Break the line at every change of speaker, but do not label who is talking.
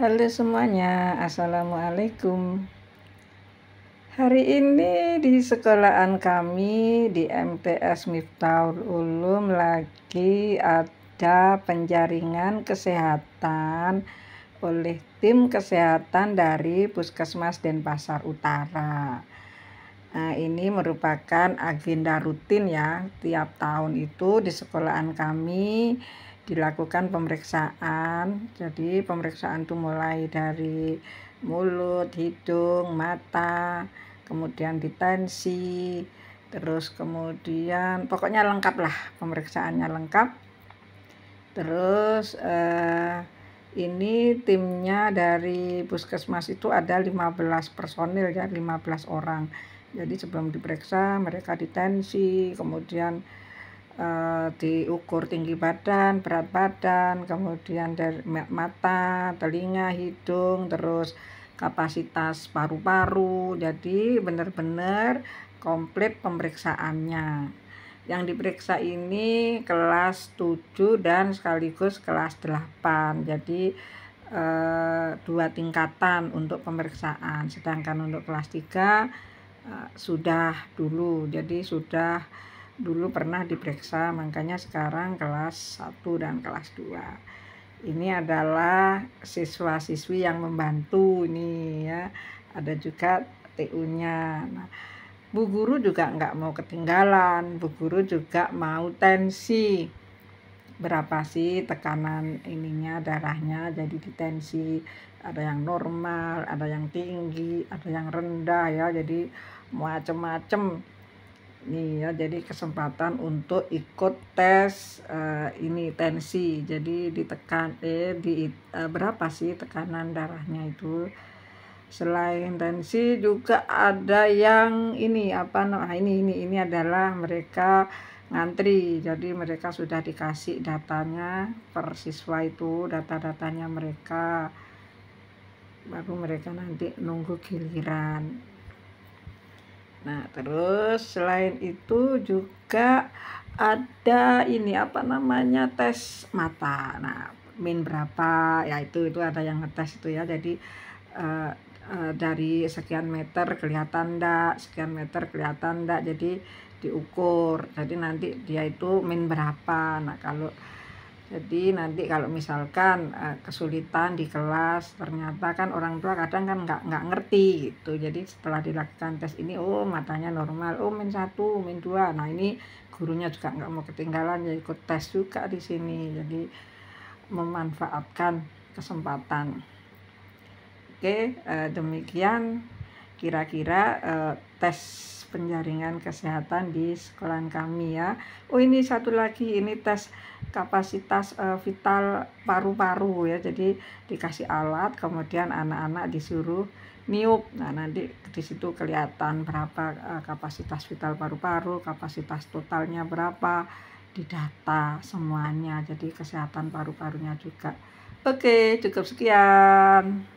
Halo semuanya, Assalamualaikum Hari ini di sekolahan kami di MTS Miftahul Ulum lagi ada penjaringan kesehatan oleh tim kesehatan dari Puskesmas Denpasar Utara Nah, ini merupakan agenda rutin ya tiap tahun itu di sekolahan kami dilakukan pemeriksaan. Jadi pemeriksaan itu mulai dari mulut, hidung, mata, kemudian ditensi, terus kemudian pokoknya lengkap lah pemeriksaannya lengkap. Terus eh, ini timnya dari puskesmas itu ada 15 personil ya, 15 orang. Jadi sebelum diperiksa mereka ditensi, kemudian Eh, diukur tinggi badan, berat badan, kemudian dari mata, telinga, hidung, terus kapasitas paru-paru. Jadi benar-benar komplit pemeriksaannya. Yang diperiksa ini kelas 7 dan sekaligus kelas 8. Jadi eh, dua tingkatan untuk pemeriksaan. Sedangkan untuk kelas 3 eh, sudah dulu. Jadi sudah dulu pernah diperiksa makanya sekarang kelas 1 dan kelas 2 ini adalah siswa-siswi yang membantu ini ya ada juga TU-nya nah, Bu Guru juga nggak mau ketinggalan Bu Guru juga mau tensi berapa sih tekanan ininya darahnya jadi di tensi ada yang normal ada yang tinggi ada yang rendah ya jadi macem-macem nih ya jadi kesempatan untuk ikut tes uh, ini tensi jadi ditekan eh di uh, berapa sih tekanan darahnya itu selain tensi juga ada yang ini apa nah ini ini ini adalah mereka ngantri jadi mereka sudah dikasih datanya per itu data-datanya mereka baru mereka nanti nunggu giliran Nah, terus selain itu juga ada ini apa namanya tes mata. Nah, min berapa? Ya itu itu ada yang ngetes itu ya. Jadi uh, uh, dari sekian meter kelihatan enggak sekian meter kelihatan enggak Jadi diukur. Jadi nanti dia itu min berapa. Nah, kalau jadi nanti kalau misalkan eh, kesulitan di kelas ternyata kan orang tua kadang kan nggak nggak ngerti gitu jadi setelah dilakukan tes ini oh matanya normal oh min satu min dua nah ini gurunya juga nggak mau ketinggalan ya ikut tes juga di sini jadi memanfaatkan kesempatan oke eh, demikian kira-kira eh, tes penjaringan kesehatan di sekolah kami ya. Oh ini satu lagi ini tes kapasitas uh, vital paru-paru ya. Jadi dikasih alat kemudian anak-anak disuruh niup. Nah, nanti di situ kelihatan berapa uh, kapasitas vital paru-paru, kapasitas totalnya berapa, didata semuanya. Jadi kesehatan paru-parunya juga. Oke, cukup sekian.